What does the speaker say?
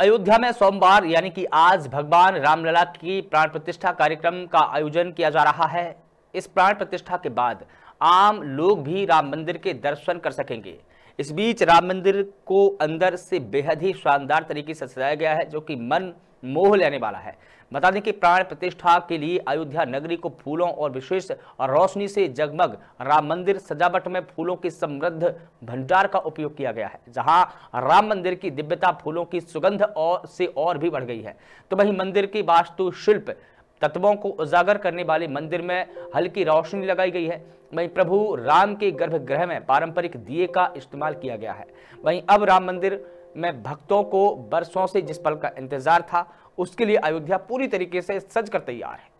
अयोध्या में सोमवार यानी कि आज भगवान रामलला की प्राण प्रतिष्ठा कार्यक्रम का आयोजन किया जा रहा है इस प्राण प्रतिष्ठा के बाद आम लोग भी राम मंदिर के दर्शन कर सकेंगे इस बीच राम मंदिर को अंदर से बेहद ही शानदार तरीके से सजाया गया है जो कि मन मोह लेने वाला है बता दें कि प्राण प्रतिष्ठा के लिए अयोध्या नगरी को फूलों और विशेष रोशनी से जगमग राम मंदिर सजावट में फूलों के समृद्ध भंडार का उपयोग किया गया है जहां राम मंदिर की दिव्यता फूलों की सुगंध और से और भी बढ़ गई है तो वहीं मंदिर की वास्तुशिल्प तत्वों को उजागर करने वाले मंदिर में हल्की रोशनी लगाई गई है वहीं प्रभु राम के गर्भगृह में पारंपरिक दिए का इस्तेमाल किया गया है वहीं अब राम मंदिर में भक्तों को बरसों से जिस पल का इंतजार था उसके लिए अयोध्या पूरी तरीके से सज कर तैयार है